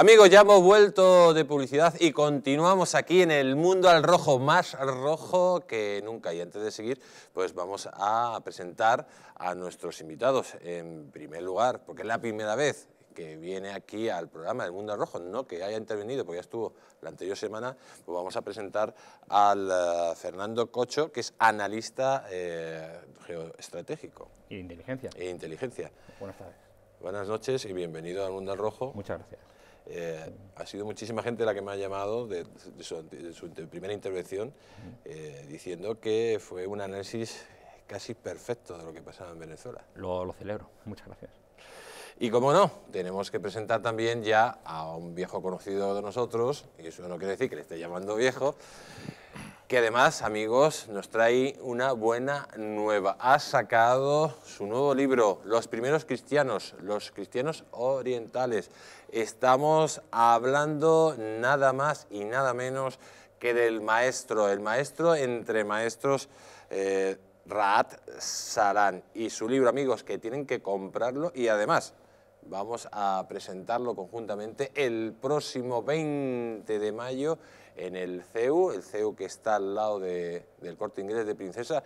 Amigos, ya hemos vuelto de publicidad y continuamos aquí en el mundo al rojo, más rojo que nunca. Y antes de seguir, pues vamos a presentar a nuestros invitados. En primer lugar, porque es la primera vez que viene aquí al programa del Mundo al Rojo, no que haya intervenido, porque ya estuvo la anterior semana, pues vamos a presentar al eh, Fernando Cocho, que es analista eh, geoestratégico. Y inteligencia. Y e inteligencia. Buenas tardes. Buenas noches y bienvenido al Mundo al Rojo. Muchas gracias. Eh, ha sido muchísima gente la que me ha llamado de, su, primera intervención mm. eh, diciendo que fue un análisis casi perfecto de lo que pasaba en Venezuela. lo celebro, muchas gracias. Y como no, tenemos que presentar también ya a un viejo conocido de nosotros, y eso no quiere decir que le esté llamando viejo, que además, amigos, nos trae una buena nueva. Ha sacado su nuevo libro, Los primeros cristianos, los cristianos orientales estamos hablando nada más y nada menos que del maestro, el maestro entre maestros eh, Raat Saran y su libro, amigos, que tienen que comprarlo y además vamos a presentarlo conjuntamente el próximo 20 de mayo en el CEU, el CEU que está al lado del Corte Inglés de Princesa,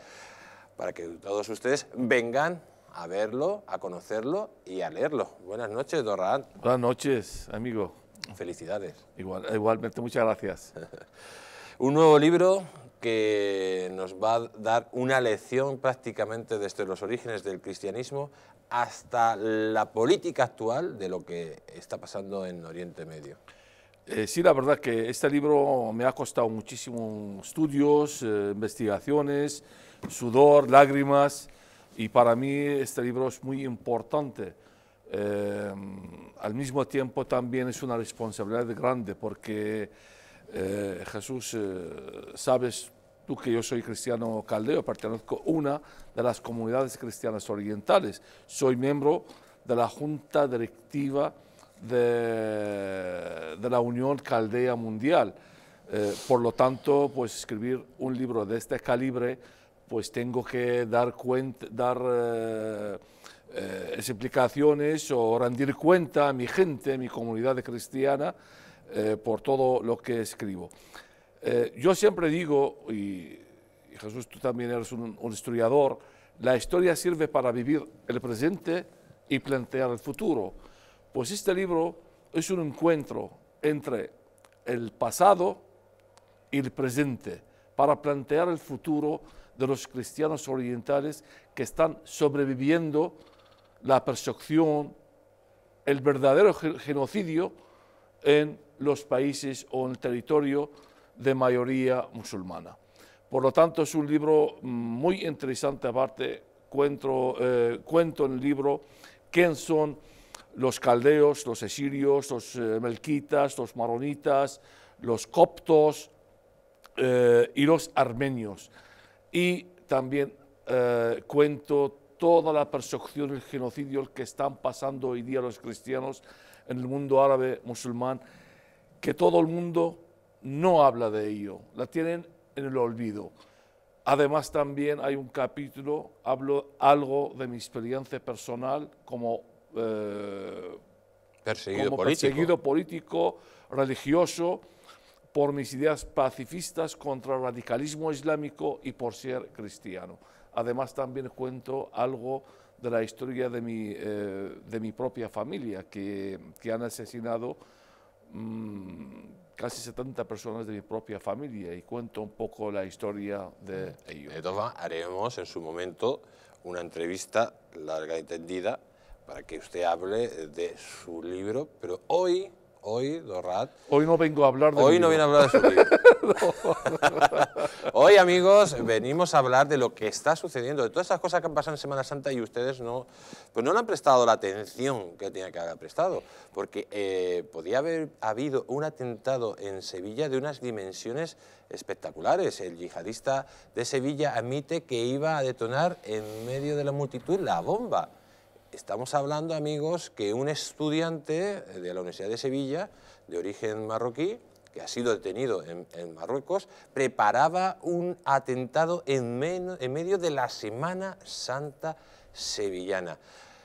para que todos ustedes vengan a verlo, a conocerlo y a leerlo. Buenas noches, Dorran. Buenas noches, amigo. Felicidades. igualmente, muchas gracias. Un nuevo libro que nos va a dar una lección prácticamente desde los orígenes del cristianismo hasta la política actual de lo que está pasando en Oriente Medio. Eh, sí, la verdad que este libro me ha costado muchísimo estudios, eh, investigaciones, sudor, lágrimas. Y para mí este libro es muy importante. Eh, al mismo tiempo también es una responsabilidad grande porque eh, Jesús, eh, sabes tú que yo soy cristiano caldeo, pertenezco a una de las comunidades cristianas orientales. Soy miembro de la Junta Directiva de, de la Unión Caldea Mundial. por lo tanto, pues escribir un libro de este calibre pues tengo que dar, cuenta, dar eh, eh, explicaciones o rendir cuenta a mi gente, a mi comunidad cristiana, eh, por todo lo que escribo. yo siempre digo, y, Jesús, tú también eres un historiador, la historia sirve para vivir el presente y plantear el futuro. Pues este libro es un encuentro entre el pasado y el presente para plantear el futuro de los cristianos orientales que están sobreviviendo la persecución, el verdadero genocidio en los países o en el territorio de mayoría musulmana. Por lo tanto, es un libro mm, muy interesante, aparte eh, cuento, en el libro quién son los caldeos, los esirios, los eh, melquitas, los maronitas, los coptos, eh, y los armenios. Y también eh, cuento toda la persecución y el genocidio que están pasando hoy día los cristianos en el mundo árabe musulmán, que todo el mundo no habla de ello, la tienen en el olvido. Además también hay un capítulo, hablo algo de mi experiencia personal como, eh, perseguido, perseguido político, religioso, por mis ideas pacifistas contra el radicalismo islámico y por ser cristiano. Además también cuento algo de la historia de mi, eh, de mi propia familia, que, que han asesinado mm, casi 70 personas de mi propia familia y cuento un poco la historia de ellos. haremos en su momento una entrevista larga y tendida para que usted hable de su libro, pero hoy hoy, Dorrat. Hoy no vengo a hablar de Hoy no viene a hablar de su vida. hoy, amigos, venimos a hablar de lo que está sucediendo, de todas esas cosas que han pasado en Semana Santa y ustedes no, pues no han prestado la atención que tenía que haber prestado, porque eh, podía haber habido un atentado en Sevilla de unas dimensiones espectaculares. El yihadista de Sevilla admite que iba a detonar en medio de la multitud la bomba. Estamos hablando, amigos, que un estudiante de la Universidad de Sevilla, de origen marroquí, que ha sido detenido en, Marruecos, preparaba un atentado en medio de la Semana Santa sevillana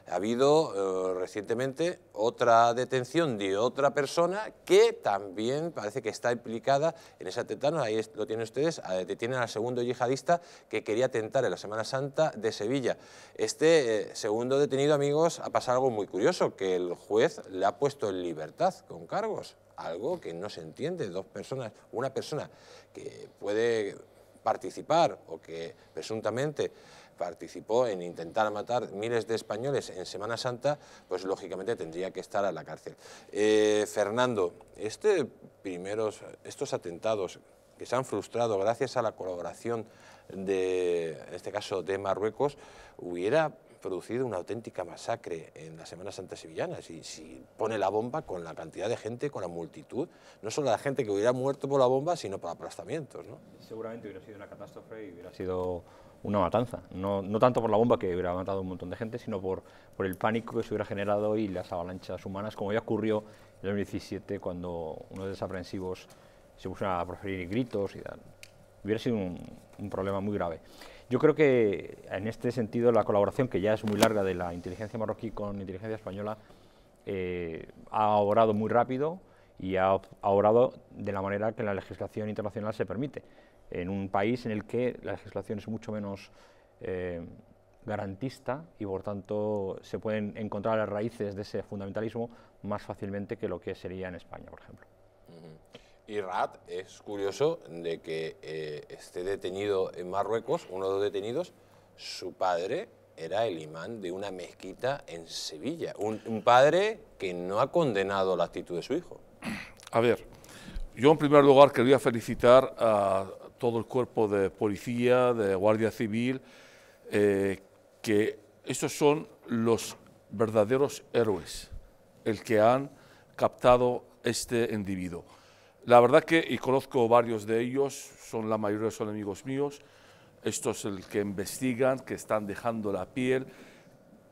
ha habido eh, recientemente otra detención de otra persona que también parece que está implicada en ese atentado. Ahí lo tienen ustedes, detienen al segundo yihadista que quería atentar en la Semana Santa de Sevilla. Este eh, segundo detenido, amigos, ha pasado algo muy curioso, que el juez le ha puesto en libertad con cargos. Algo que no se entiende, dos personas, una persona que puede participar o que presuntamente participó en intentar matar miles de españoles en Semana Santa, pues lógicamente tendría que estar a la cárcel. Eh, Fernando, este primeros, estos atentados que se han frustrado gracias a la colaboración de, en este caso, de Marruecos, hubiera producido una auténtica masacre en la Semana Santa Sevillana. Si, si, pone la bomba con la cantidad de gente, con la multitud, no solo la gente que hubiera muerto por la bomba, sino por aplastamientos. ¿no? Seguramente hubiera sido una catástrofe y hubiera sido una matanza. No, no, tanto por la bomba que hubiera matado a un montón de gente, sino por, el pánico que se hubiera generado y las avalanchas humanas, como ya ocurrió en el 2017 cuando unos desaprensivos se pusieron a proferir gritos y Hubiera sido un, problema muy grave. Yo creo que en este sentido la colaboración, que ya es muy larga, de la inteligencia marroquí con inteligencia española, eh, ha obrado muy rápido y ha, ha obrado de la manera que la legislación internacional se permite en un país en el que la legislación es mucho menos eh, garantista y por tanto se pueden encontrar las raíces de ese fundamentalismo más fácilmente que lo que sería en España, por ejemplo. Y Rat es curioso de que eh, esté detenido en Marruecos, uno de los detenidos, su padre era el imán de una mezquita en Sevilla, un padre que no ha condenado la actitud de su hijo. A ver, yo en primer lugar quería felicitar a, todo el cuerpo de policía, de guardia civil, eh, que esos son los verdaderos héroes, el que han captado este individuo. La verdad que, y conozco varios de ellos, son la mayoría son amigos míos, estos el que investigan, que están dejando la piel,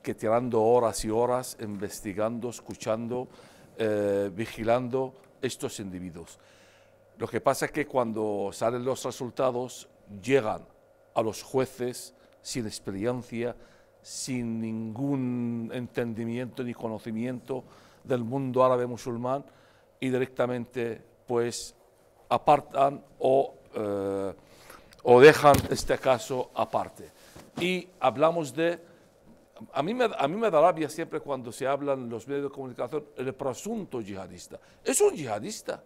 que tirando horas y horas investigando, escuchando, eh, vigilando estos individuos. Lo que pasa es que cuando salen los resultados llegan a los jueces sin experiencia, sin ningún entendimiento ni conocimiento del mundo árabe musulmán y directamente pues apartan o, eh, o dejan este caso aparte. Y hablamos de, a mí, me, a mí me da rabia siempre cuando se hablan los medios de comunicación, el presunto yihadista. Es un yihadista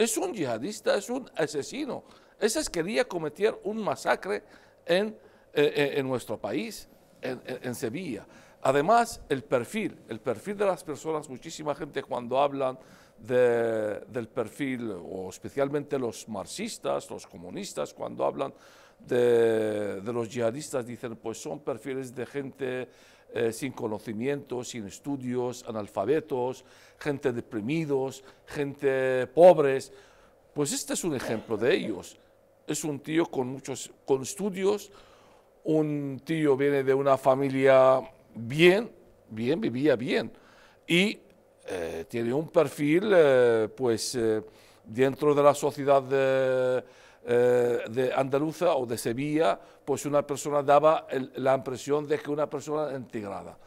es un yihadista, es un asesino. Ese quería cometer un masacre en, eh, eh, nuestro país, en, Sevilla. Además, el perfil, el perfil de las personas, muchísima gente cuando hablan del perfil, o especialmente los marxistas, los comunistas, cuando hablan de, de los yihadistas, dicen, pues son perfiles de gente eh, sin conocimientos, sin estudios, analfabetos, gente deprimidos, gente pobres. Pues este es un ejemplo de ellos. Es un tío con muchos con estudios, un tío viene de una familia bien, bien, vivía bien y eh, tiene un perfil, eh, pues, dentro de la sociedad de... Eh, de andaluza o de Sevilla, pues una persona daba la impresión de que una persona integrada.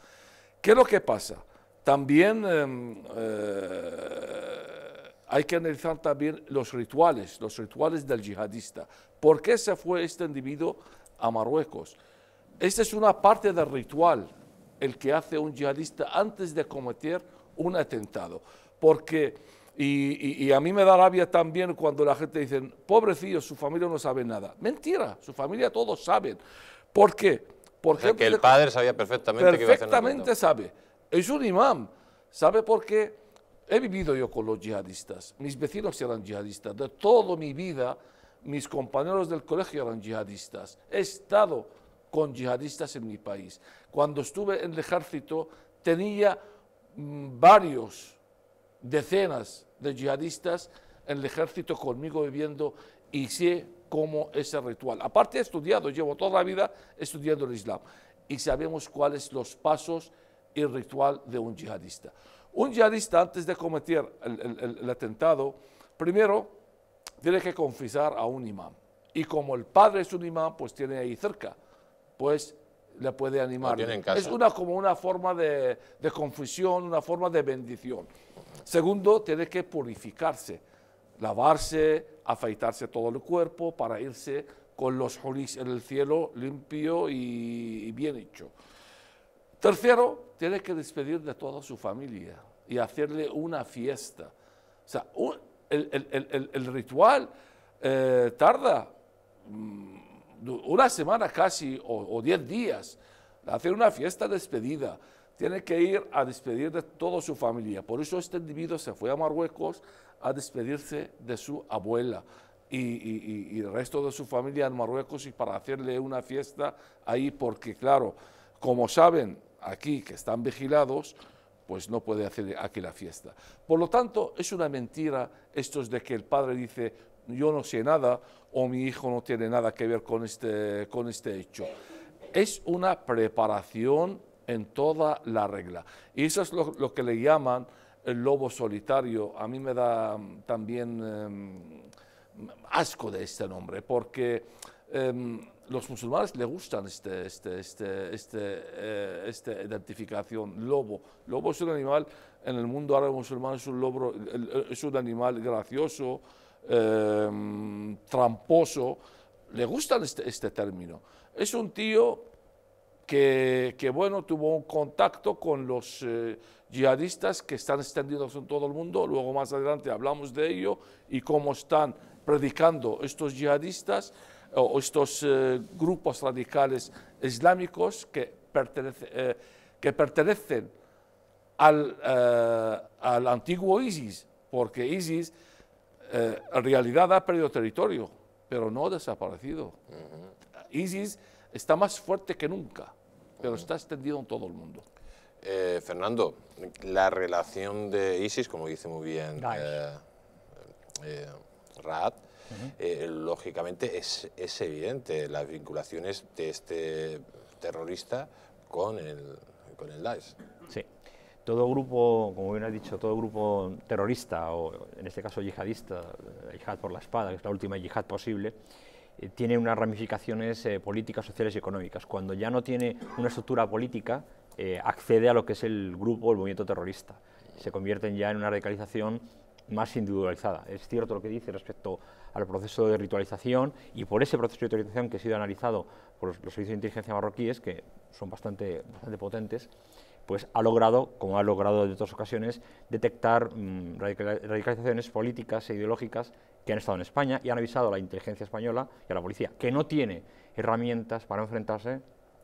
¿Qué es lo que pasa? También em, eh, hay que analizar también los rituales, los rituales del yihadista. ¿Por qué se fue este individuo a Marruecos? Esta es una parte del ritual, el que hace un yihadista antes de cometer un atentado. Porque y, a mí me da rabia también cuando la gente dice, pobrecillo, su familia no sabe nada. Mentira, su familia todos saben. ¿Por qué? Porque el padre sabía perfectamente, perfectamente que iba a sabe. Es un imán. ¿Sabe por qué? He vivido yo con los yihadistas. Mis vecinos eran yihadistas. De toda mi vida, mis compañeros del colegio eran yihadistas. He estado con yihadistas en mi país. Cuando estuve en el ejército, tenía mm, varios decenas de yihadistas en el ejército conmigo viviendo y sé cómo es el ritual. Aparte he estudiado, llevo toda la vida estudiando el Islam y sabemos cuáles los pasos y ritual de un yihadista. Un yihadista antes de cometer el, atentado, primero tiene que confesar a un imán. Y como el padre es un imán, pues tiene ahí cerca, pues le puede animar. Es una, como una forma de, de confusión, una forma de bendición. Segundo, tiene que purificarse, lavarse, afeitarse todo el cuerpo para irse con los juris en el cielo limpio y, bien hecho. Tercero, tiene que despedir de toda su familia y hacerle una fiesta. O sea, el, ritual eh, tarda mm, una semana casi o, o diez días. Hacer una fiesta despedida tiene que ir a despedir de toda su familia. Por eso este individuo se fue a Marruecos a despedirse de su abuela y, el resto de su familia en Marruecos y para hacerle una fiesta ahí, porque claro, como saben aquí que están vigilados, pues no puede hacer aquí la fiesta. Por lo tanto, es una mentira esto de que el padre dice, yo no sé nada o mi hijo no tiene nada que ver con este, con este hecho. Es una preparación en toda la regla. Y eso es lo, que le llaman el lobo solitario. A mí me da mm, también mm, asco de este nombre, porque em, los musulmanes le gustan este, este, este, este eh, esta identificación, lobo. Lobo es un animal, en el mundo árabe musulmán es un, lobo, es un animal gracioso, em, tramposo. Le gustan este, este término. Es un tío que, bueno, tuvo un contacto con los eh, yihadistas que están extendidos en todo el mundo. Luego más adelante hablamos de ello y cómo están predicando estos yihadistas eh, o estos eh, grupos radicales islámicos que, que pertenecen al, antiguo ISIS, porque ISIS en realidad ha perdido territorio, pero no ha desaparecido. ISIS está más fuerte que nunca pero está extendido en todo el mundo. Eh, Fernando, la relación de ISIS, como dice muy bien eh, eh, Raad, lógicamente es, es evidente las vinculaciones de este terrorista con el, con el Daesh. Sí. Todo grupo, como bien has dicho, todo grupo terrorista, o en este caso yihadista, yihad por la espada, que es la última yihad posible, eh, tiene unas ramificaciones eh, políticas, sociales y económicas. Cuando ya no tiene una estructura política, eh, accede a lo que es el grupo, el movimiento terrorista. Se convierten ya en una radicalización más individualizada. Es cierto lo que dice respecto al proceso de ritualización y por ese proceso de ritualización que ha sido analizado por los, servicios de inteligencia marroquíes, que son bastante, bastante potentes, pues ha logrado, como ha logrado en otras ocasiones, detectar mm, radicalizaciones políticas e ideológicas que han estado en España y han avisado a la inteligencia española y a la policía, que no tiene herramientas para enfrentarse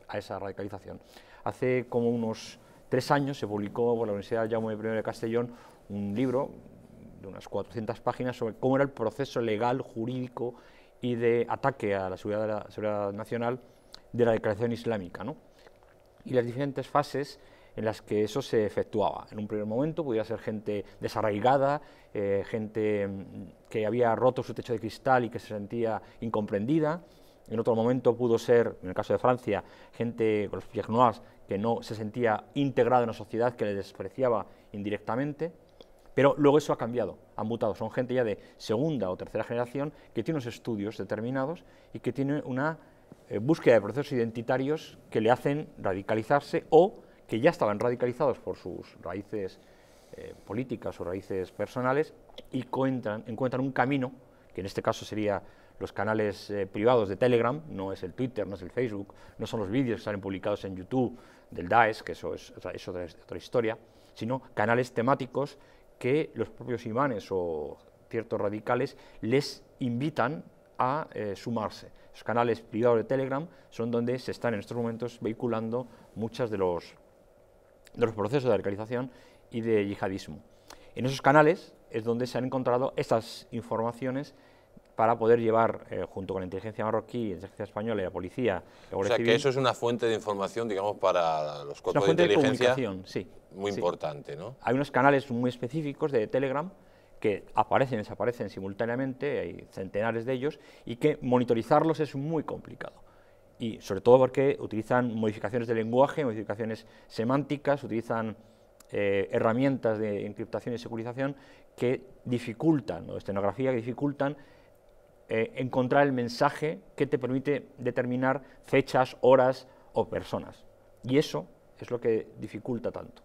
a esa radicalización. Hace como unos tres años se publicó por la Universidad Jaume I de Castellón un libro de unas 400 páginas sobre cómo era el proceso legal, jurídico y de ataque a la seguridad, la, seguridad nacional de la declaración islámica, ¿no? y las diferentes fases en las que eso se efectuaba. En un primer momento podía ser gente desarraigada, eh, gente mm, que había roto su techo de cristal y que se sentía incomprendida. En otro momento pudo ser, en el caso de Francia, gente con los Noirs que no se sentía integrada en la sociedad, que le despreciaba indirectamente. Pero luego eso ha cambiado, han mutado. Son gente ya de segunda o tercera generación que tiene unos estudios determinados y que tiene una eh, búsqueda de procesos identitarios que le hacen radicalizarse o que ya estaban radicalizados por sus raíces eh, políticas o raíces personales y encuentran, un camino, que en este caso sería los canales eh, privados de Telegram, no es el Twitter, no es el Facebook, no son los vídeos que salen publicados en YouTube del Daesh, que eso es, otra, historia, sino canales temáticos que los propios imanes o ciertos radicales les invitan a eh, sumarse. Los canales privados de Telegram son donde se están en estos momentos vehiculando muchas de los de los procesos de radicalización y de yihadismo. En esos canales es donde se han encontrado estas informaciones para poder llevar, eh, junto con la inteligencia marroquí, la inteligencia española y la policía... o sea, que eso es una fuente de información, digamos, para los cuerpos de inteligencia. sí. Muy importante, ¿no? Hay unos canales muy específicos de Telegram que aparecen y desaparecen simultáneamente, hay centenares de ellos, y que monitorizarlos es muy complicado y sobre todo porque utilizan modificaciones de lenguaje, modificaciones semánticas, utilizan eh, herramientas de encriptación y securización que dificultan, o estenografía que dificultan eh, encontrar el mensaje que te permite determinar fechas, horas o personas. Y eso es lo que dificulta tanto.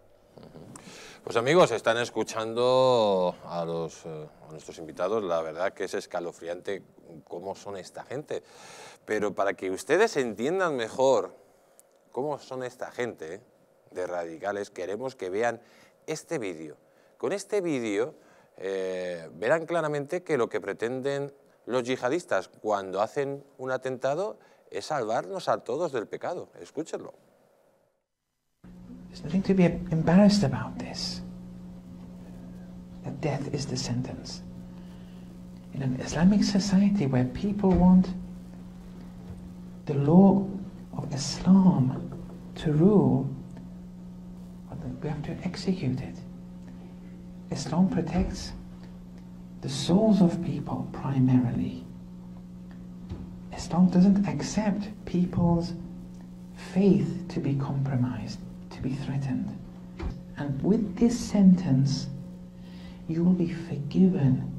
Pues amigos, están escuchando a, los, eh, a nuestros invitados, la verdad que es escalofriante cómo son esta gente. Pero para que ustedes entiendan mejor cómo son esta gente de radicales, queremos que vean este vídeo. Con este vídeo eh, verán claramente que lo que pretenden los yihadistas cuando hacen un atentado es salvarnos a todos del pecado. Escúchenlo. the law of Islam to rule, we have to execute it. Islam protects the souls of people primarily. Islam doesn't accept people's faith to be compromised, to be threatened. And with this sentence, you will be forgiven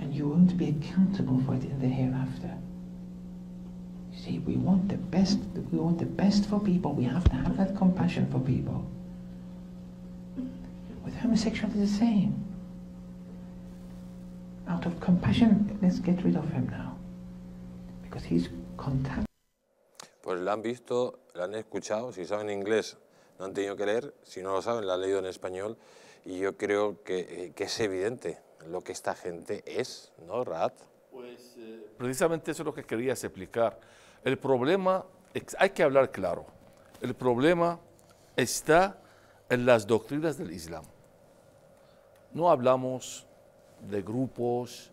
and you won't be accountable for it in the hereafter. see, we want the best, we want the best for people, we have to have that compassion for people. With homosexuality, the same. Out of compassion, let's get rid of him now. Because he's contaminated. Pues la han visto, la han escuchado, si saben inglés no han tenido que leer, si no lo saben la han leído en español y yo creo que, eh, que es evidente lo que esta gente es, ¿no, Rat? Pues eh, precisamente eso es lo que querías explicar. El problema, hay que hablar claro, el problema está en las doctrinas del Islam. No hablamos de grupos,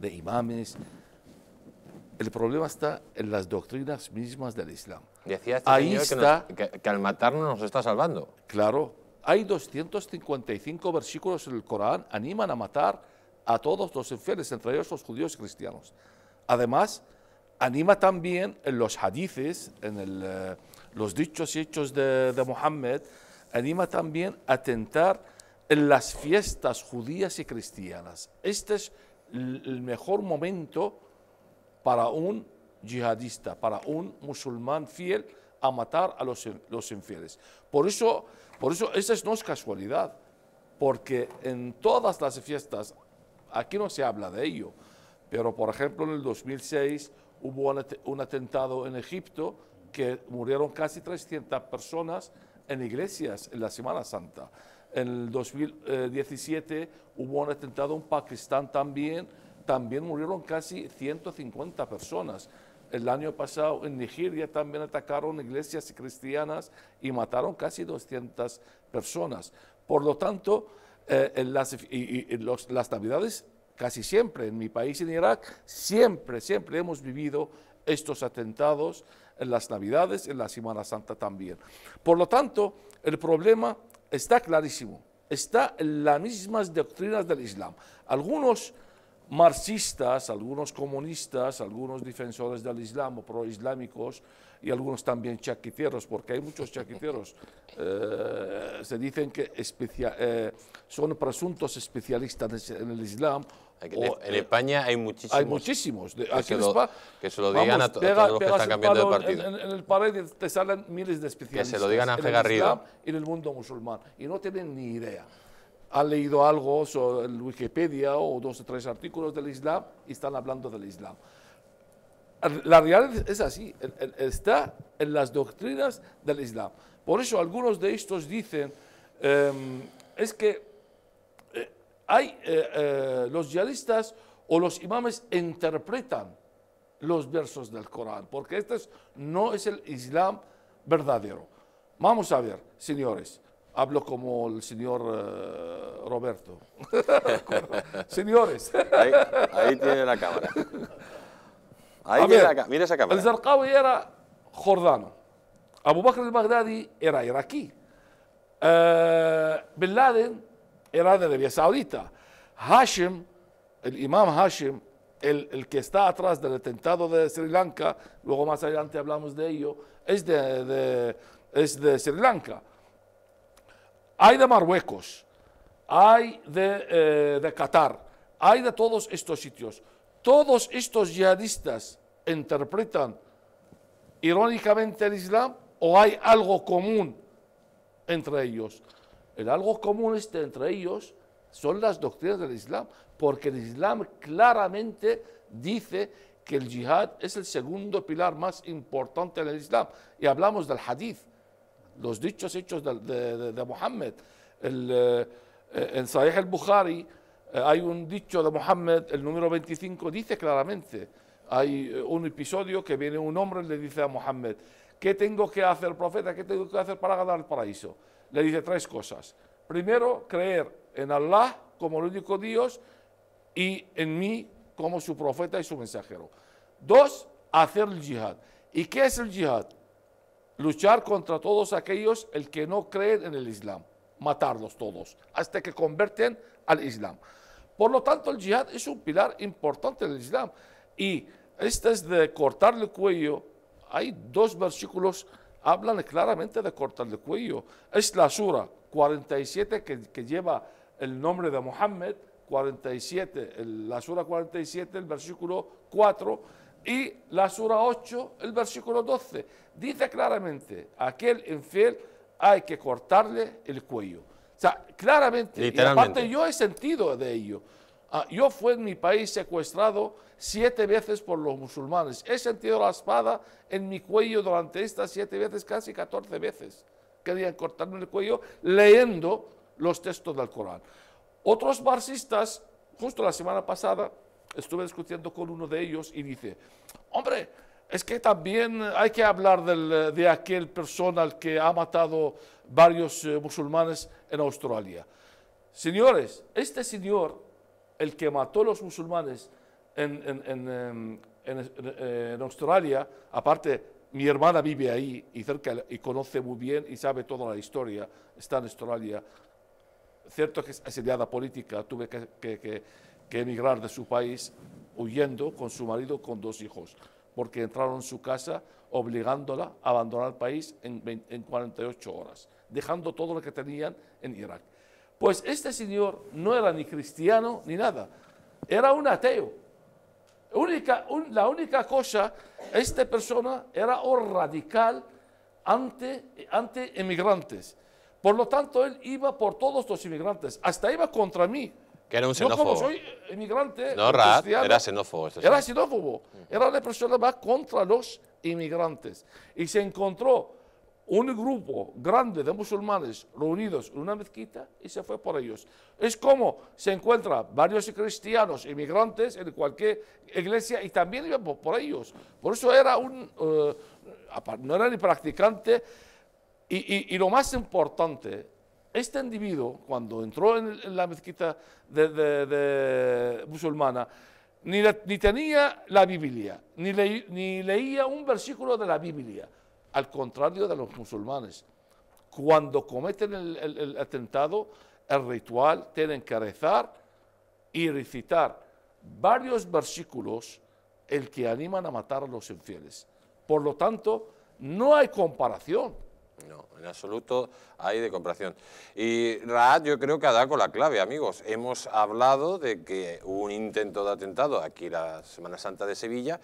de imames. El problema está en las doctrinas mismas del Islam. Decía este Ahí está, que, al matarnos nos está salvando. Claro, hay 255 versículos en el Corán animan a matar a todos los infieles, entre ellos los judíos y cristianos. Además, anima también en los hadices, en eh, los dichos y hechos de, Mohammed, anima también a tentar en las fiestas judías y cristianas. Este es el mejor momento para un yihadista, para un musulmán fiel a matar a los, infieles. Por eso, por eso, esa no es casualidad, porque en todas las fiestas, aquí no se habla de ello, pero por ejemplo en el 2006 hubo un atentado en Egipto que murieron casi 300 personas en iglesias en la Semana Santa. En el 2017 eh, hubo un atentado en Pakistán también, también murieron casi 150 personas. El año pasado en Nigeria también atacaron iglesias cristianas y mataron casi 200 personas. Por lo tanto, eh, en las, las navidades casi siempre en mi país, en Irak, siempre, siempre hemos vivido estos atentados en las Navidades, en la Semana Santa también. Por lo tanto, el problema está clarísimo, está en las mismas doctrinas del Islam. Algunos marxistas, algunos comunistas, algunos defensores del Islam o islámicos y algunos también chaquiteros, porque hay muchos chaquiteros. Eh, se dicen que eh, son presuntos especialistas en el Islam. en eh, España hay muchísimos. Hay muchísimos. que, se lo, que, se lo, digan a, todos los que están cambiando de partido. En, el pared te salen miles de especialistas. Que se lo digan a en el Islam y en el mundo musulmán. Y no tienen ni idea han leído algo sobre Wikipedia o dos o tres artículos del Islam y están hablando del Islam. La realidad es así, está en las doctrinas del Islam. Por eso algunos de estos dicen, em, es que eh, hay, eh, eh, los yihadistas o los imames interpretan los versos del Corán, porque este no es el Islam verdadero. Vamos a ver, señores, Hablo como el señor eh, Roberto. Señores. Ahí, ahí, tiene la cámara. Ahí ver, esa cámara. El Zarqawi era jordano. Abu Bakr al-Baghdadi era iraquí. Eh, Bin Laden era de Arabia Saudita. Hashim, el imam Hashim, el, el, que está atrás del atentado de Sri Lanka, luego más adelante hablamos de ello, es de es de Sri Lanka. Hay de Marruecos, hay eh, de, Qatar, hay de todos estos sitios. Todos estos yihadistas interpretan irónicamente el Islam o hay algo común entre ellos. El algo común este entre ellos son las doctrinas del Islam, porque el Islam claramente dice que el yihad es el segundo pilar más importante del Islam. Y hablamos del hadith los dichos hechos de, de, eh, eh, en Sahih el Bukhari eh, hay un dicho de Muhammad, el número 25, dice claramente, hay un episodio que viene un hombre y le dice a Muhammad, ¿qué tengo que hacer, profeta? ¿Qué tengo que hacer para ganar el paraíso? Le dice tres cosas. Primero, creer en Allah como el único Dios y en mí como su profeta y su mensajero. Dos, hacer el jihad. ¿Y qué es el jihad? luchar contra todos aquellos el que no creen en el Islam, matarlos todos, hasta que convierten al Islam. Por lo tanto, el jihad es un pilar importante del Islam. Y este es de cortar el cuello. Hay dos versículos hablan claramente de cortar el cuello. Es la sura 47 que, que lleva el nombre de Mohammed, 47, la sura 47, el versículo 4 y la sura 8, el versículo 12, dice claramente, aquel infiel hay que cortarle el cuello. O sea, claramente, y aparte yo he sentido de ello. Ah, yo fui en mi país secuestrado siete veces por los musulmanes. He sentido la espada en mi cuello durante estas siete veces, casi 14 veces. Querían cortarme el cuello leyendo los textos del Corán. Otros marxistas, justo la semana pasada, estuve discutiendo con uno de ellos y dice, hombre, es que también hay que hablar del, de aquel personal que ha matado varios eh, musulmanes en Australia. Señores, este señor, el que mató a los musulmanes en, en, en, em, eh, en Australia, aparte mi hermana vive ahí y cerca y conoce muy bien y sabe toda la historia, está en Australia. Cierto que es asediada política, tuve que, que que emigrar de su país huyendo con su marido con dos hijos, porque entraron en su casa obligándola a abandonar el país en, en 48 horas, dejando todo lo que tenían en Irak. Pues este señor no era ni cristiano ni nada, era un ateo. Única, la única cosa, esta persona era un radical ante, ante emigrantes. Por lo tanto, él iba por todos los inmigrantes, hasta iba contra mí, era un xenófobo. Yo como soy inmigrante... No, era xenófobo. era xenófobo. Era la persona más contra los inmigrantes. Y se encontró un grupo grande de musulmanes reunidos en una mezquita y se fue por ellos. Es como se encuentra varios cristianos inmigrantes en cualquier iglesia y también iban por, ellos. Por eso era un, eh, no era ni practicante. y lo más importante, este individuo, cuando entró en la mezquita de, musulmana, ni, tenía la Biblia, ni, leía un versículo de la Biblia, al contrario de los musulmanes. Cuando cometen el, el atentado, el ritual tienen que rezar y recitar varios versículos el que animan a matar a los infieles. Por lo tanto, no hay comparación. No, en absoluto hay de comparación. Y Raad yo creo que ha dado con la clave, amigos. Hemos hablado de que hubo un intento de atentado aquí la Semana Santa de Sevilla,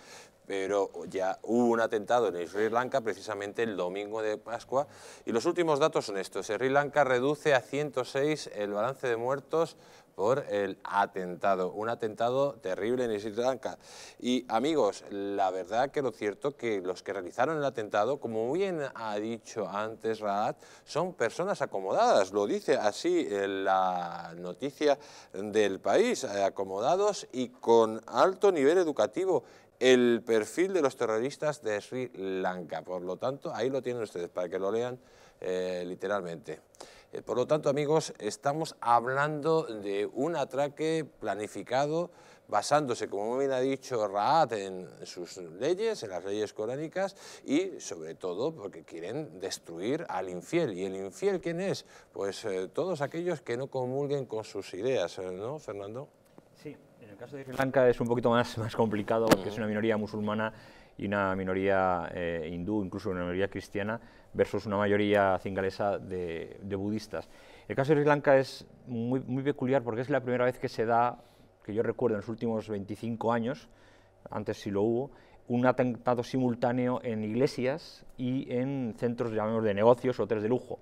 pero ya hubo un atentado en Sri Lanka precisamente el domingo de Pascua. Y los últimos datos son estos. Sri Lanka reduce a 106 el balance de muertos por el atentado, un atentado terrible en Sri Lanka. Y amigos, la verdad que lo cierto que los que realizaron el atentado, como bien ha dicho antes Raad, son personas acomodadas, lo dice así eh, la noticia del país, eh, acomodados y con alto nivel educativo el perfil de los terroristas de Sri Lanka. Por lo tanto, ahí lo tienen ustedes para que lo lean eh, literalmente. Eh, por lo tanto, amigos, estamos hablando de un atraque planificado basándose, como bien ha dicho Raad, en sus leyes, en las leyes coránicas y sobre todo porque quieren destruir al infiel. ¿Y el infiel quién es? Pues eh, todos aquellos que no comulguen con sus ideas, eh, ¿no, Fernando? Sí, en el caso de Sri Lanka es un poquito más, más complicado porque es una minoría musulmana y una minoría eh, hindú, incluso una minoría cristiana, versus una mayoría cingalesa de, budistas. El caso de Sri Lanka es muy, peculiar porque es la primera vez que se da, que yo recuerdo en los últimos 25 años, antes sí lo hubo, un atentado simultáneo en iglesias y en centros, llamemos, de negocios o hoteles de lujo.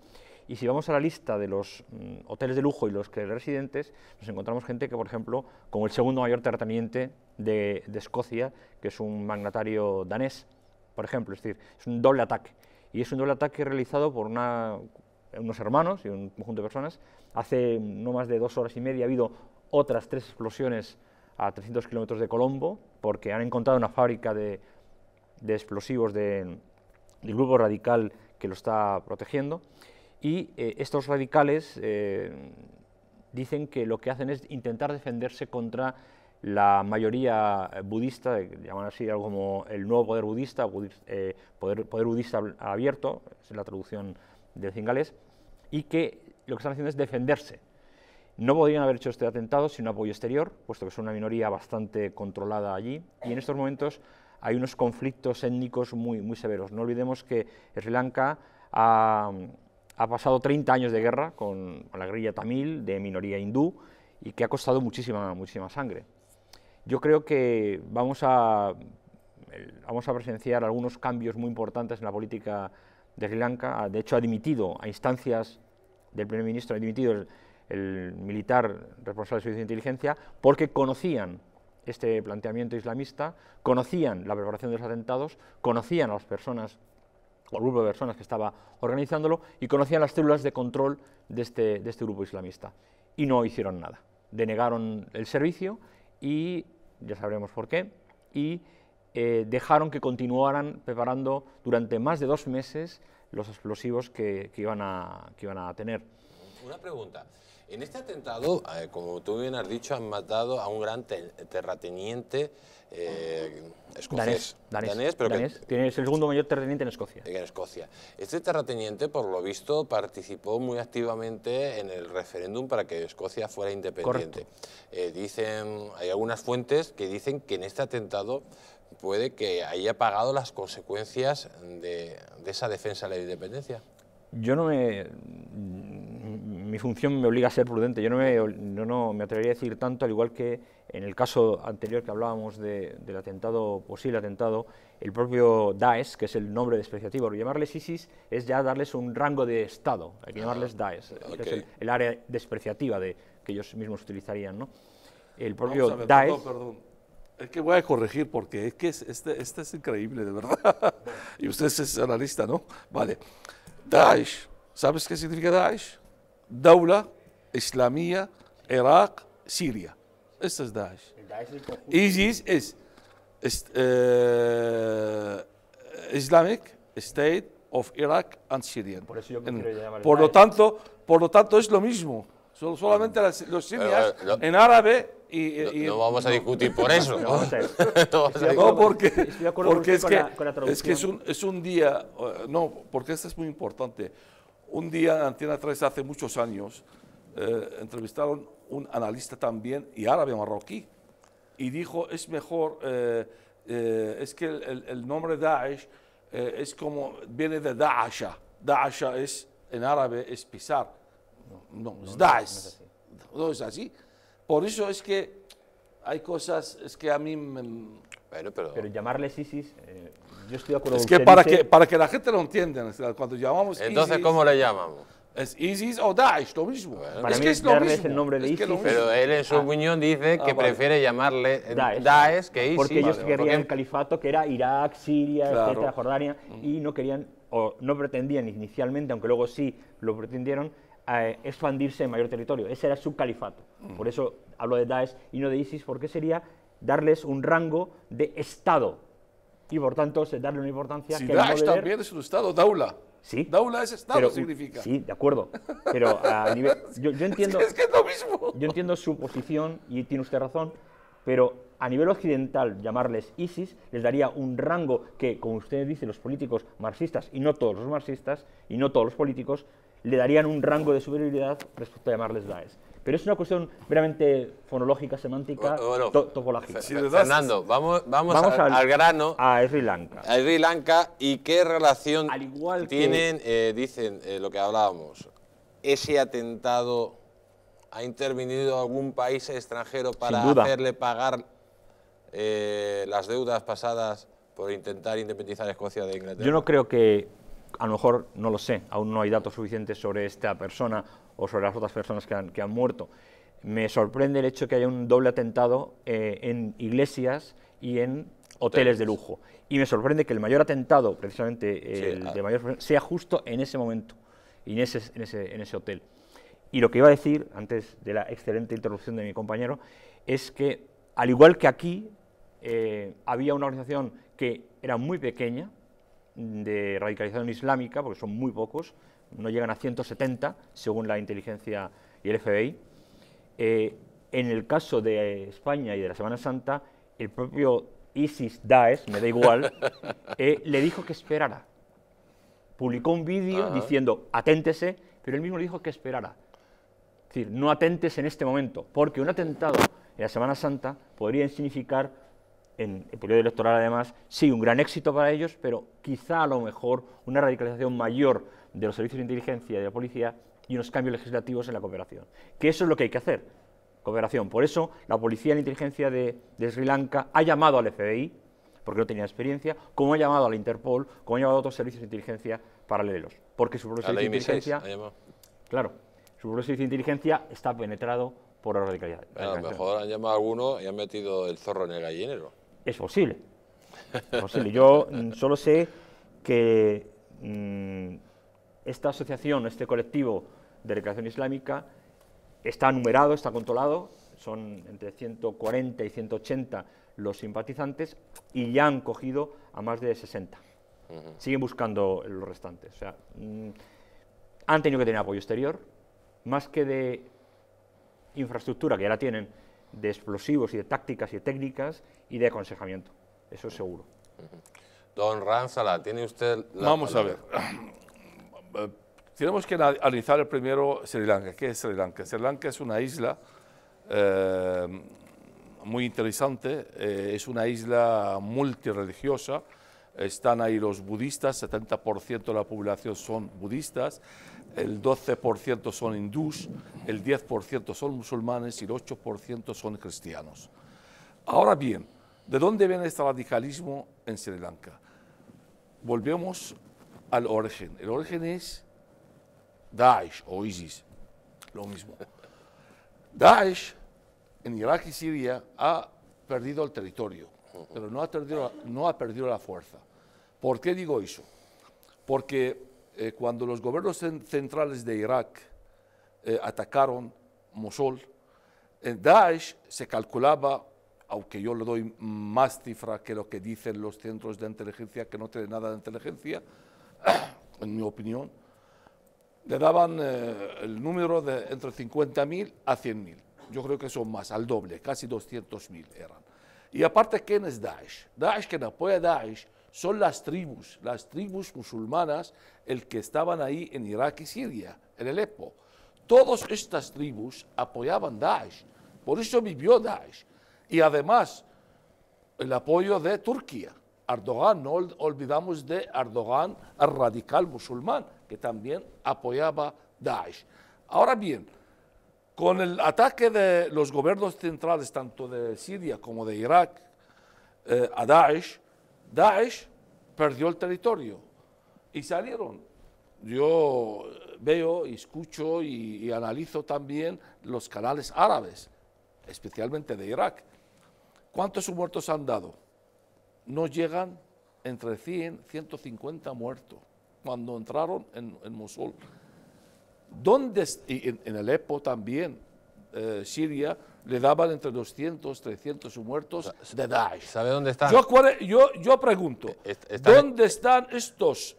Y si vamos a la lista de los mm, hoteles de lujo y los que residentes, nos encontramos gente que, por ejemplo, como el segundo mayor terrateniente de, Escocia, que es un magnatario danés, por ejemplo, es decir, es un doble ataque. Y es un doble ataque realizado por una, unos hermanos y un conjunto de personas. Hace no más de dos horas y media ha habido otras tres explosiones a 300 kilómetros de Colombo, porque han encontrado una fábrica de, explosivos de, del grupo radical que lo está protegiendo y eh, estos radicales eh, dicen que lo que hacen es intentar defenderse contra la mayoría eh, budista, llaman así algo como el nuevo poder budista, poder, budista abierto, es la traducción del cingalés, y que lo que están haciendo es defenderse. No podrían haber hecho este atentado sin apoyo exterior, puesto que son una minoría bastante controlada allí, y en estos momentos hay unos conflictos étnicos muy, muy severos. No olvidemos que Sri Lanka ha ha pasado 30 años de guerra con, la guerrilla tamil de minoría hindú y que ha costado muchísima, muchísima sangre. Yo creo que vamos a, vamos a presenciar algunos cambios muy importantes en la política de Sri Lanka. Ah, de hecho, ha dimitido a instancias del primer ministro, ha dimitido el, militar responsable de su inteligencia, porque conocían este planteamiento islamista, conocían la preparación de los atentados, conocían a las personas o el grupo de personas que estaba organizándolo, y conocían las células de control de este, de este grupo islamista. Y no hicieron nada. Denegaron el servicio y, ya sabremos por qué, y eh, dejaron que continuaran preparando durante más de dos meses los explosivos que, iban, que iban a tener. Una pregunta. En este atentado, eh, como tú bien has dicho, han matado a un gran terrateniente eh, escocés. Danés, pero tiene, el segundo mayor terrateniente en Escocia. En Escocia. Este terrateniente, por lo visto, participó muy activamente en el referéndum para que Escocia fuera independiente. Eh, dicen, hay algunas fuentes que dicen que en este atentado puede que haya pagado las consecuencias de, de esa defensa de la independencia. Yo no me mi función me obliga a ser prudente. Yo no me, no, me atrevería a decir tanto, al igual que en el caso anterior que hablábamos del atentado, posible atentado, el propio Daesh, que es el nombre despreciativo, llamarles ISIS es ya darles un rango de Estado, hay que llamarles ah, Daesh, que es el, área despreciativa de, que ellos mismos utilizarían. ¿no? El propio ver, Daesh... Perdón, perdón. Es que voy a corregir porque es que este, este, es increíble, de verdad. y usted es analista, ¿no? Vale. Daesh. ¿Sabes qué significa Daesh? daula islamía Irak siria Este es Daesh. ISIS es? is uh, Islamic State of Iraq and Syria. Por, eso yo por lo tanto, por lo tanto es lo mismo. Solo, solamente las, los eh, sirios eh, en árabe y, no, vamos a discutir por eso. no, porque, porque es que, es, que es, un, es un día, eh, no, porque esto es muy importante. Un día en Antena 3, hace muchos años, eh, entrevistaron un analista también, y árabe marroquí, y dijo, es mejor, eh, eh, es que el, nombre Daesh es como, viene de Daasha. Daasha es, en árabe, es pisar. No, es Daesh. No, es así. Por eso es que hay cosas, es que a mí... Me... Bueno, pero... pero llamarles ISIS... Es que para, que para que la gente lo entienda, cuando llamamos... Entonces, ¿cómo le llamamos? Es ISIS o Daesh, lo mismo. para es que es lo mismo. el nombre de ISIS. Pero él en su ah. opinión dice ah, que prefiere llamarle Daesh. Daesh, que ISIS. Porque ellos querían califato que era Irak, Siria, etcétera, Jordania, mm. y no querían, o no pretendían inicialmente, aunque luego sí lo pretendieron, expandirse en mayor territorio. Ese era su califato. Mm. Por eso hablo de Daesh y no de ISIS, porque sería darles un rango de Estado y por tanto se darle una importancia si Daesh también es un estado, Daula. Sí. Daula es estado, significa. Sí, de acuerdo. Pero a nivel, yo, entiendo. Es que es lo mismo. Yo entiendo su posición y tiene usted razón, pero a nivel occidental llamarles ISIS les daría un rango que, como usted dice, los políticos marxistas y no todos los marxistas y no todos los políticos le darían un rango de superioridad respecto a llamarles Daesh. Pero es una cuestión meramente fonológica, semántica, topológica. Fernando, vamos, vamos, al, grano. A Sri Lanka. A Sri Lanka y qué relación tienen, eh, dicen eh, lo que hablábamos, ese atentado ha intervenido algún país extranjero para hacerle pagar eh, las deudas pasadas por intentar independizar Escocia de Inglaterra? Yo no creo que, a lo mejor no lo sé, aún no hay datos suficientes sobre esta persona o sobre las otras personas que han, muerto. Me sorprende el hecho que haya un doble atentado eh, en iglesias y en hoteles de lujo. Y me sorprende que el mayor atentado, precisamente el de ah. mayor sea justo en ese momento, en ese, hotel. Y lo que iba a decir, antes de la excelente interrupción de mi compañero, es que al igual que aquí, eh, había una organización que era muy pequeña, de radicalización islámica, porque son muy pocos, no llegan a 170 según la inteligencia y el FBI. Eh, en el caso de España y de la Semana Santa, el propio ISIS Daesh, me da igual, eh, le dijo que esperara. Publicó un vídeo diciendo, aténtese, pero él mismo le dijo que esperara. Es decir, no atentes en este momento, porque un atentado en la Semana Santa podría significar en el periodo electoral además, sí, un gran éxito para ellos, pero quizá a lo mejor una radicalización mayor de los servicios de inteligencia y de la policía y unos cambios legislativos en la cooperación. Que eso es lo que hay que hacer, cooperación. Por eso la policía y la inteligencia de, Sri Lanka ha llamado al FBI, porque no tenía experiencia, como ha llamado a la Interpol, como ha llamado a otros servicios de inteligencia paralelos. Porque su propio servicio de inteligencia... Claro, su propio servicio de inteligencia está penetrado por la radicalidad. a lo mejor han llamado a alguno y han metido el zorro en el gallinero es posible. Yo mm, solo sé que mm, esta asociación, este colectivo de recreación islámica, está numerado, está controlado, son entre 140 y 180 los simpatizantes y ya han cogido a más de 60. Siguen buscando los restantes. O sea, mm, han tenido que tener apoyo exterior, más que de infraestructura, que ya la tienen, de explosivos y de tácticas y técnicas y de aconsejamiento. Eso es seguro. Don Ranzala, ¿tiene usted la Vamos a ver. Eh, tenemos que analizar el primero Sri Lanka. ¿Qué es Sri Lanka? Sri Lanka es una isla eh, muy interesante, eh, es una isla multireligiosa, están ahí los budistas, 70% de la población son budistas, el 12% son hindús, el 10% son musulmanes y el 8% son cristianos. Ahora bien, ¿de dónde viene este radicalismo en Sri Lanka? Volvemos al origen. El origen es Daesh o ISIS, lo mismo. Daesh en Irak y Siria ha perdido el territorio, pero no ha perdido, no ha perdido la fuerza. ¿Por qué digo eso? Porque eh, cuando los gobiernos centrales de Irak eh, atacaron Mosul, eh, Daesh se calculaba, aunque yo le doy más cifra que lo que dicen los centros de inteligencia, que no tienen nada de inteligencia, en mi opinión, le daban el número de entre 50.000 a 100.000. Yo creo que son más, al doble, casi 200.000 eran. Y aparte, ¿quién es Daesh? Daesh, quien apoya a Daesh, son las tribus, las tribus musulmanas, el que estaban ahí en Irak y Siria, en Alepo. Todas estas tribus apoyaban Daesh, por eso vivió Daesh. Y además, el apoyo de Turquía. Erdogan, no olvidamos de Erdogan, el radical musulmán, que también apoyaba Daesh. Ahora bien, con el ataque de los gobiernos centrales, tanto de Siria como de Irak, eh, a Daesh, Daesh perdió el territorio y salieron. Yo veo, escucho y, analizo también los canales árabes, especialmente de Irak. ¿Cuántos muertos han dado? No llegan entre 100, 150 muertos cuando entraron en, Mosul. ¿Dónde, y en, en, el también, eh, Siria le daban entre 200, 300 muertos de Daesh. ¿Sabe dónde están? Yo, yo, yo pregunto, eh, ¿dónde están estos?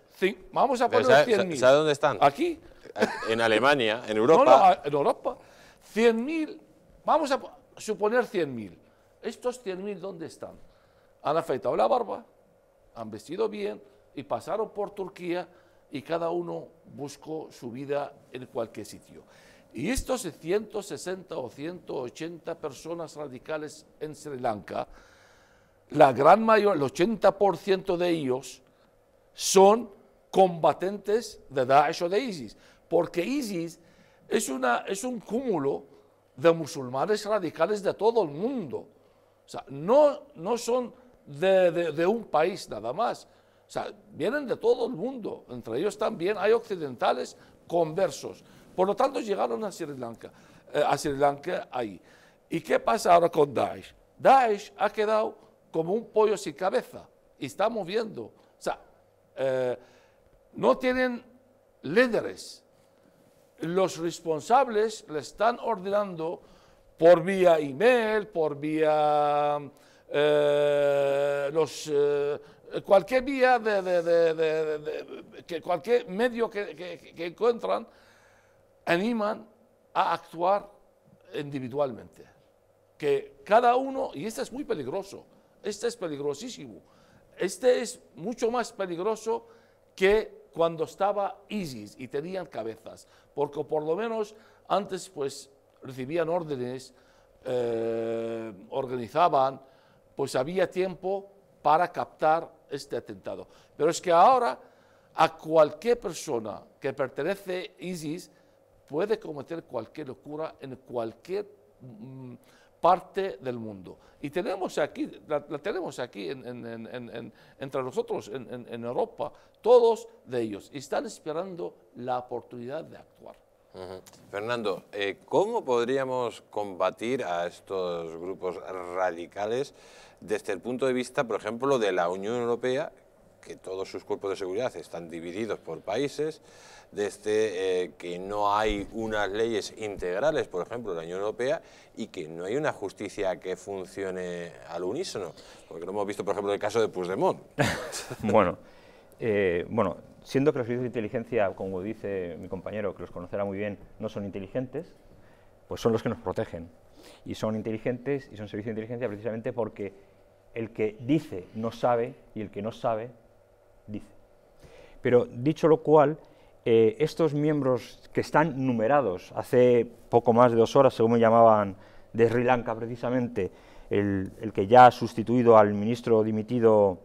Vamos a poner 100.000. ¿Sabe dónde están? Aquí. Eh, en Alemania, en Europa. No, no, en Europa. 100.000, vamos a suponer 100.000. ¿Estos 100.000 dónde están? Han afeitado la barba, han vestido bien y pasaron por Turquía y cada uno buscó su vida en cualquier sitio. Y estos 160 o 180 personas radicales en Sri Lanka, la gran mayoría, el 80% de ellos son combatientes de Daesh o de ISIS, porque ISIS es, un cúmulo de musulmanes radicales de todo el mundo. O sea, no, no son de, de un país nada más. O sea, vienen de todo el mundo. Entre ellos también hay occidentales conversos. Por lo tanto, llegaron eh, a Sri Lanka, ahí. ¿Y qué pasa ahora con Daesh? Daesh ha quedado como un pollo sin cabeza y está moviendo. O sea, eh, no tienen líderes. Los responsables le están ordenando por vía email, por vía eh, los cualquier vía de, cualquier medio que, que encuentran animan a actuar individualmente. Que cada uno, y este es muy peligroso, este es peligrosísimo, este es mucho más peligroso que cuando estaba ISIS y tenían cabezas, porque por lo menos antes pues recibían órdenes, eh, organizaban, pues había tiempo para captar este atentado. Pero es que ahora a cualquier persona que pertenece a ISIS puede cometer cualquier locura en cualquier mm, parte del mundo. Y tenemos aquí, la, tenemos aquí entre nosotros en, Europa, todos de ellos, y están esperando la oportunidad de actuar. Fernando, eh, ¿cómo podríamos combatir a estos grupos radicales desde el punto de vista, por ejemplo, de la Unión Europea, que todos sus cuerpos de seguridad están divididos por países, desde este, eh, que no hay unas leyes integrales, por ejemplo, la Unión Europea, y que no hay una justicia que funcione al unísono, porque lo hemos visto, por ejemplo, el caso de Puigdemont. bueno, eh, bueno, siendo que los servicios de inteligencia, como dice mi compañero, que los conocerá muy bien, no son inteligentes, pues son los que nos protegen. Y son inteligentes y son servicios de inteligencia precisamente porque el que dice no sabe y el que no sabe dice. Pero dicho lo cual, eh, estos miembros que están numerados, hace poco más de dos horas, según me llamaban de Sri Lanka precisamente, el, que ya ha sustituido al ministro dimitido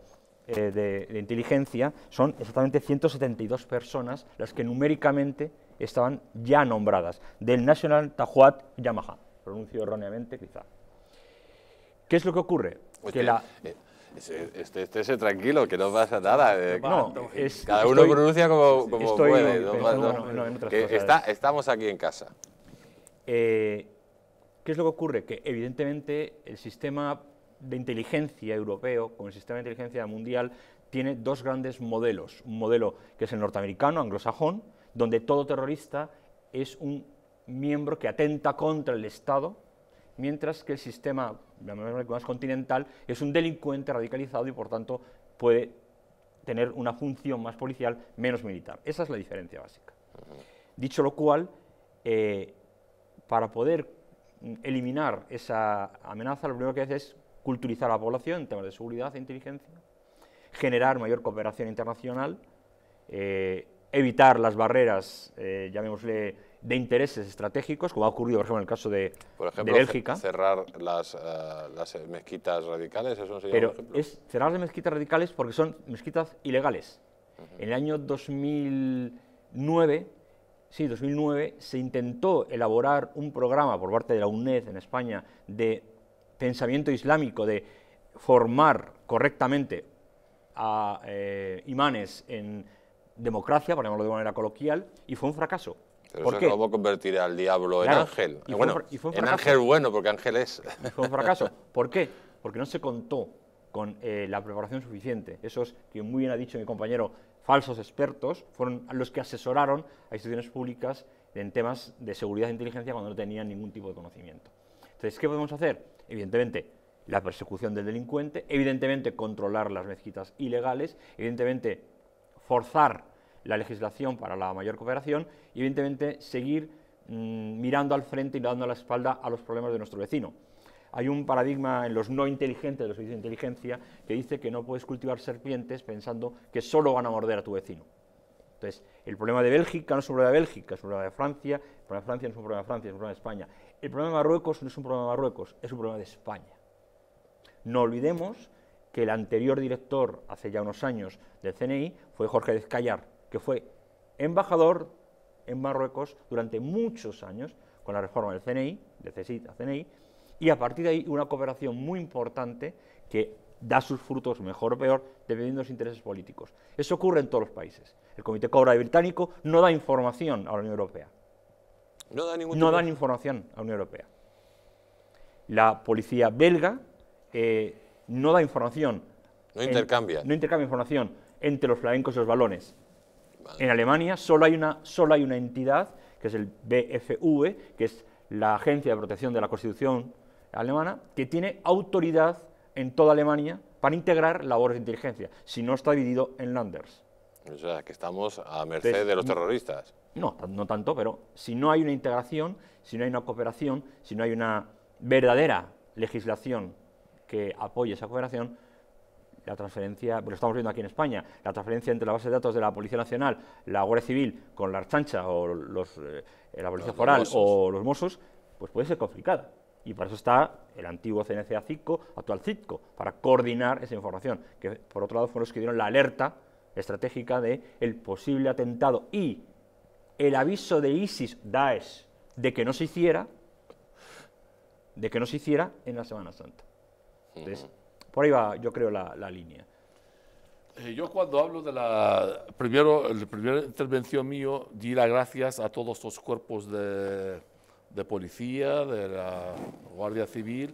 eh, de, inteligencia, son exactamente 172 personas las que numéricamente estaban ya nombradas, del National Tahuat Yamaha, pronuncio erróneamente quizá. ¿Qué es lo que ocurre? Pues que, la... Eh, este, estése tranquilo, que no pasa nada. Eh, cada uno pronuncia como, puede. estamos aquí en casa. Eh, ¿Qué es lo que ocurre? Que evidentemente el sistema de inteligencia europeo con el sistema de inteligencia mundial tiene dos grandes modelos. Un modelo que es el norteamericano, anglosajón, donde todo terrorista es un miembro que atenta contra el Estado mientras que el sistema más continental es un delincuente radicalizado y por tanto puede tener una función más policial, menos militar. Esa es la diferencia básica. Dicho lo cual, eh, para poder eliminar esa amenaza, lo primero que hace es culturizar a la población en temas de seguridad e inteligencia, generar mayor cooperación internacional, eh, evitar las barreras, eh, llamémosle de intereses estratégicos, como ha ocurrido, por ejemplo, en el caso de, Bélgica. cerrar las, eh, mezquitas radicales, Pero es cerrar las mezquitas radicales porque son mezquitas ilegales. En el año 2009, sí, 2009, se intentó elaborar un programa por parte de la UNED en España de pensamiento islámico, de formar correctamente a eh, imanes en democracia, por llamarlo de manera coloquial, y fue un fracaso. Pero eso convertir al diablo en ángel. bueno, en ángel bueno, porque ángel es... fue un fracaso. ¿Por qué? Porque no se contó con eh, la preparación suficiente. Esos que muy bien ha dicho mi compañero, falsos expertos, fueron los que asesoraron a instituciones públicas en temas de seguridad e inteligencia cuando no tenían ningún tipo de conocimiento. Entonces, ¿qué podemos hacer? Evidentemente, la persecución del delincuente, evidentemente, controlar las mezquitas ilegales, evidentemente, forzar la legislación para la mayor cooperación y, evidentemente, seguir mm, mirando al frente y dando la espalda a los problemas de nuestro vecino. Hay un paradigma en los no inteligentes de los servicios de inteligencia que dice que no puedes cultivar serpientes pensando que solo van a morder a tu vecino. Entonces, el problema de Bélgica no es un problema de Bélgica, es un problema de Francia, el problema de Francia no es un problema de Francia, es un problema de España. El problema de Marruecos no es un problema de Marruecos, es un problema de España. No olvidemos que el anterior director, hace ya unos años, del CNI fue Jorge Descallar, que fue embajador en Marruecos durante muchos años con la reforma del CNI, de CESIT a CNI, y a partir de ahí una cooperación muy importante que da sus frutos mejor o peor dependiendo de los intereses políticos. Eso ocurre en todos los países. El Comité Cobra Británico no da información a la Unión Europea. No, da ningún no dan información a la Unión Europea. La policía belga eh, no da información. No intercambia. no intercambia información entre los flamencos y los balones. En Alemania solo hay, una, entidad, que es el BFV, que es la Agencia de Protección de la Constitución Alemana, que tiene autoridad en toda Alemania para integrar labores de inteligencia, si no está dividido en landers. O sea, que estamos a merced de los terroristas. No, no tanto, pero si no hay una integración, si no hay una cooperación, si no hay una verdadera legislación que apoye esa cooperación, la transferencia, lo estamos viendo aquí en España, la transferencia entre la base de datos de la Policía Nacional, la Guardia Civil, con la Archancha o eh, la Policía Foral o los Mossos, pues puede ser complicada. Y para eso está el antiguo CNCA CITCO, actual CITCO, para coordinar esa información, que por otro lado fueron los que dieron la alerta estratégica de el posible atentado y el aviso de ISIS, Daesh, de que no se hiciera, de que no se hiciera en la Semana Santa. Entonces, por ahí va, yo creo, la, línea. Eh, yo cuando hablo de la, primero, primera intervención mío, di las gracias a todos los cuerpos de, policía, de la Guardia Civil,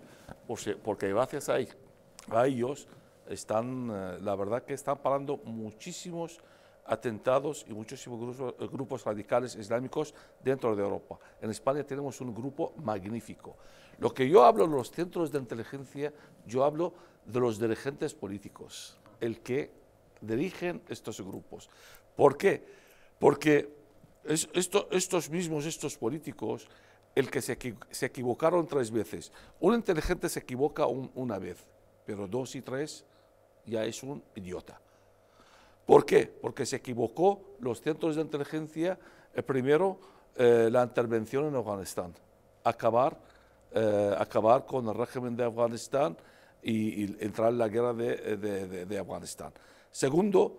porque, gracias a, ellos están, eh, la verdad que están parando muchísimos atentados y muchísimos grupos, grupos, radicales islámicos dentro de Europa. En España tenemos un grupo magnífico. Lo que yo hablo en los centros de inteligencia, yo hablo de los dirigentes políticos, el que dirigen estos grupos. ¿Por qué? Porque estos mismos, estos políticos, el que se, equivocaron tres veces. Un inteligente se equivoca una vez, pero dos y tres ya es un idiota. ¿Por qué? Porque se equivocó los centros de inteligencia, eh, primero eh, la intervención en Afganistán, acabar, eh, acabar con el régimen de Afganistán, y, entrar en la guerra de, de, de, de, Afganistán. Segundo,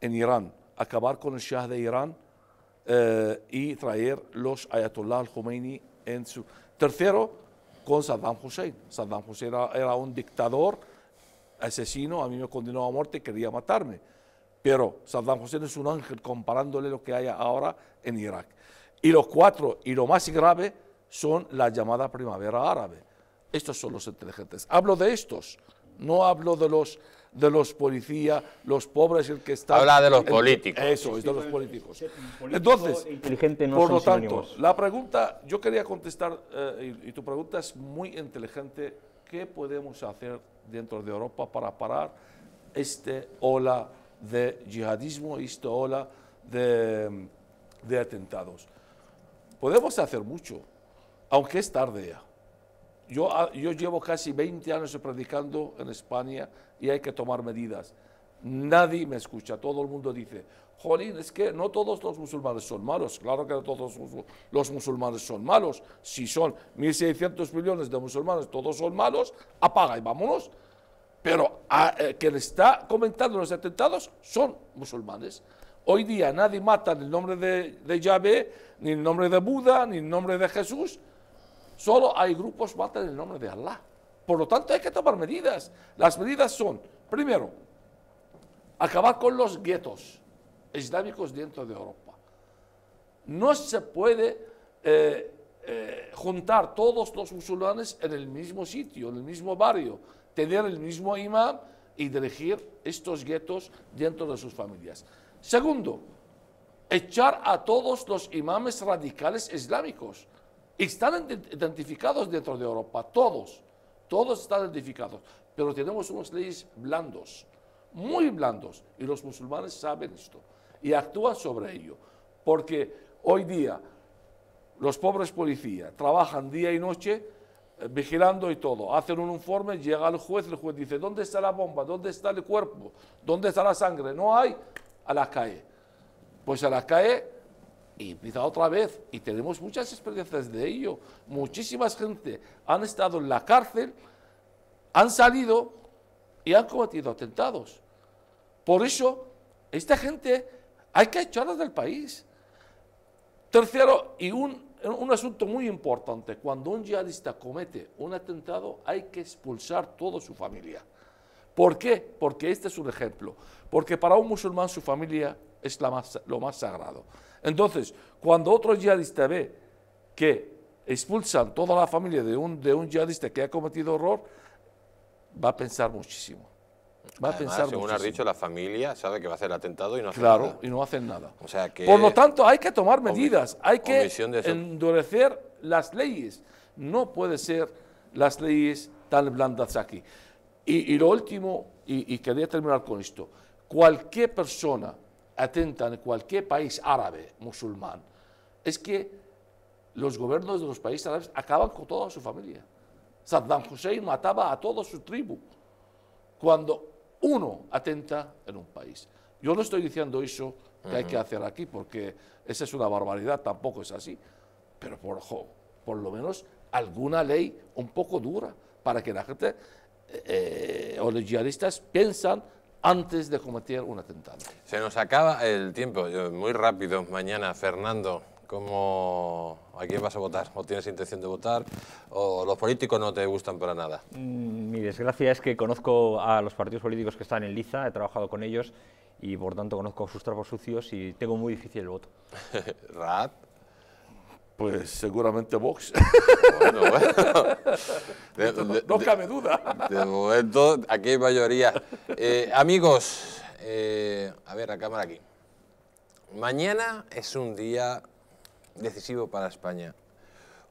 en Irán, acabar con el Shah de Irán eh, y traer los Ayatollah al-Khomeini en su... Tercero, con Saddam Hussein. Saddam Hussein era, era un dictador, asesino, a mí me condenó a muerte, quería matarme. Pero Saddam Hussein es un ángel comparándole lo que hay ahora en Irak. Y los cuatro, y lo más grave, son la llamada primavera árabe. Estos son los inteligentes. Hablo de estos, no hablo de los de los policías, los pobres, el que está... Habla de los políticos. Eso, es de los políticos. Entonces, no por lo tanto, la pregunta, yo quería contestar, eh, y, tu pregunta es muy inteligente, ¿qué podemos hacer dentro de Europa para parar esta ola de yihadismo, esta ola de, de atentados? Podemos hacer mucho, aunque es tarde ya. Ah, yo, llevo casi 20 años predicando en España y hay que tomar medidas. Nadie me escucha, todo el mundo dice, Jolín, es que no todos los musulmanes son malos. Claro que todos los musulmanes son malos. Si son 1.600 millones de musulmanes, todos son malos, apaga y vámonos. Pero a, ah, eh, quien está comentando los atentados son musulmanes. Hoy día nadie mata en el nombre de, Yahvé, ni el nombre de Buda, ni el nombre de Jesús. Solo hay grupos matan en el nombre de Allah. Por lo tanto, hay que tomar medidas. Las medidas son, primero, acabar con los guetos islámicos dentro de Europa. No se puede eh, eh, juntar todos los musulmanes en el mismo sitio, en el mismo barrio, tener el mismo imán y dirigir estos guetos dentro de sus familias. Segundo, echar a todos los imames radicales islámicos. Están identificados dentro de Europa, todos, todos están identificados, pero tenemos unas leyes blandos, muy blandos, y los musulmanes saben esto y actúan sobre ello, porque hoy día los pobres policías trabajan día y noche eh, vigilando y todo, hacen un informe, llega al juez, el juez dice, ¿dónde está la bomba? ¿Dónde está el cuerpo? ¿Dónde está la sangre? No hay, a la cae, Pues a la cae, y empieza otra vez. Y tenemos muchas experiencias de ello. Muchísimas gente han estado en la cárcel, han salido y han cometido atentados. Por eso, esta gente hay que echarla del país. Tercero, y un, asunto muy importante, cuando un yihadista comete un atentado hay que expulsar toda su familia. ¿Por qué? Porque este es un ejemplo. Porque para un musulmán su familia es lo más sagrado. Entonces, cuando otro yihadista ve que expulsan toda la familia de un, de un yihadista que ha cometido error, va a pensar muchísimo. Va a pensar según has dicho, la familia sabe que va a hacer atentado y no hace nada. Claro, y no hacen nada. O sea que Por lo tanto, hay que tomar medidas, hay que endurecer las leyes. No puede ser las leyes tan blandas aquí. Y, lo último, y, y quería terminar con esto, cualquier persona atentan en cualquier país árabe, musulmán, es que los gobiernos de los países árabes acaban con toda su familia. Saddam Hussein mataba a toda su tribu cuando uno atenta en un país. Yo no estoy diciendo eso que hay que hacer aquí, porque esa es una barbaridad, tampoco es así. Pero por, lo menos alguna ley un poco dura para que la gente eh, eh, o los yihadistas piensan antes de cometer un atentado. Se nos acaba el tiempo, muy rápido. Mañana, Fernando, ¿cómo, ¿a quién vas a votar? ¿O tienes intención de votar? ¿O los políticos no te gustan para nada? Mm, mi desgracia es que conozco a los partidos políticos que están en Liza, he trabajado con ellos y por tanto conozco sus trapos sucios y tengo muy difícil el voto. ¿Rat? Pues seguramente Vox. Bueno, no, duda. De, momento, aquí hay mayoría. Eh, amigos, eh, a ver, la cámara aquí. Mañana es un día decisivo para España.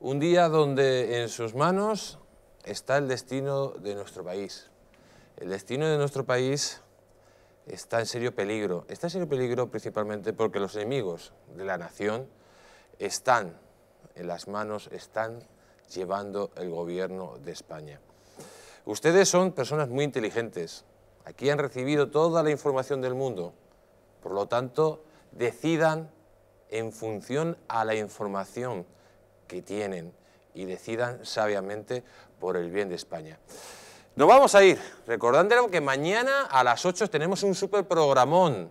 Un día donde en sus manos está el destino de nuestro país. El destino de nuestro país está en serio peligro. Está en serio peligro principalmente porque los enemigos de la nación están en las manos están llevando el gobierno de España. Ustedes son personas muy inteligentes. Aquí han recibido toda la información del mundo. Por lo tanto, decidan en función a la información que tienen y decidan sabiamente por el bien de España. Nos vamos a ir, recordándole que mañana a las 8 tenemos un super programón.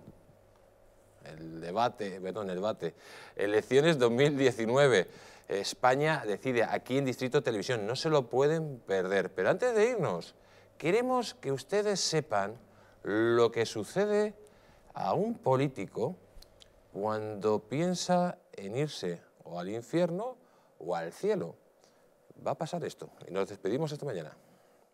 El debate, perdón, el debate, elecciones 2019. España decide aquí en Distrito Televisión. No se lo pueden perder. Pero antes de irnos, queremos que ustedes sepan lo que sucede a un político cuando piensa en irse o al infierno o al cielo. Va a pasar esto y nos despedimos esta mañana.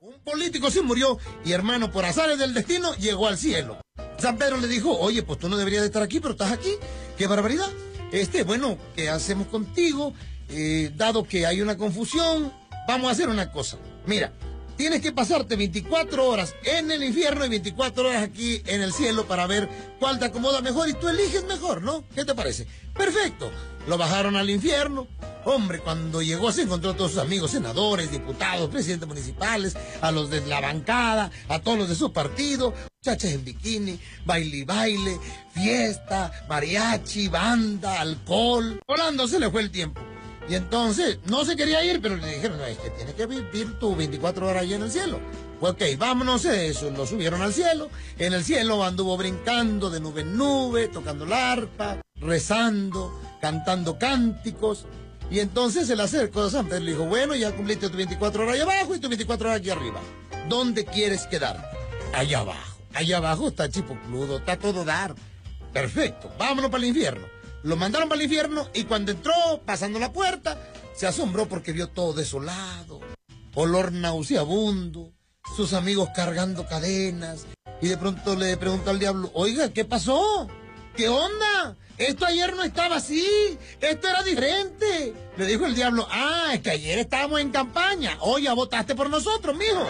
Un político se murió y hermano, por azares del destino, llegó al cielo. San Pedro le dijo, oye, pues tú no deberías de estar aquí, pero estás aquí. ¡Qué barbaridad! Este, bueno, ¿qué hacemos contigo? Eh, dado que hay una confusión, vamos a hacer una cosa. Mira, tienes que pasarte 24 horas en el infierno y 24 horas aquí en el cielo para ver cuál te acomoda mejor y tú eliges mejor, ¿no? ¿Qué te parece? Perfecto. Lo bajaron al infierno. Hombre, cuando llegó se encontró a todos sus amigos, senadores, diputados, presidentes municipales, a los de la bancada, a todos los de su partidos muchachas en bikini, baile y baile, fiesta, mariachi, banda, alcohol. Volando se le fue el tiempo. Y entonces, no se quería ir, pero le dijeron, es que tienes que vivir tus 24 horas allá en el cielo. Pues ok, vámonos eso. Lo subieron al cielo. En el cielo anduvo brincando de nube en nube, tocando la arpa, rezando, cantando cánticos. Y entonces se le acercó a San Pedro le dijo, bueno, ya cumpliste tus 24 horas allá abajo y tu 24 horas aquí arriba. ¿Dónde quieres quedar? Allá abajo. Allá abajo está Chipocludo, está todo dar. Perfecto, vámonos para el infierno. Lo mandaron para el infierno y cuando entró, pasando la puerta, se asombró porque vio todo desolado, olor nauseabundo, sus amigos cargando cadenas. Y de pronto le preguntó al diablo, oiga, ¿qué pasó? ¿Qué onda? Esto ayer no estaba así, esto era diferente. Le dijo el diablo, ah, es que ayer estábamos en campaña, hoy ya votaste por nosotros, mijo.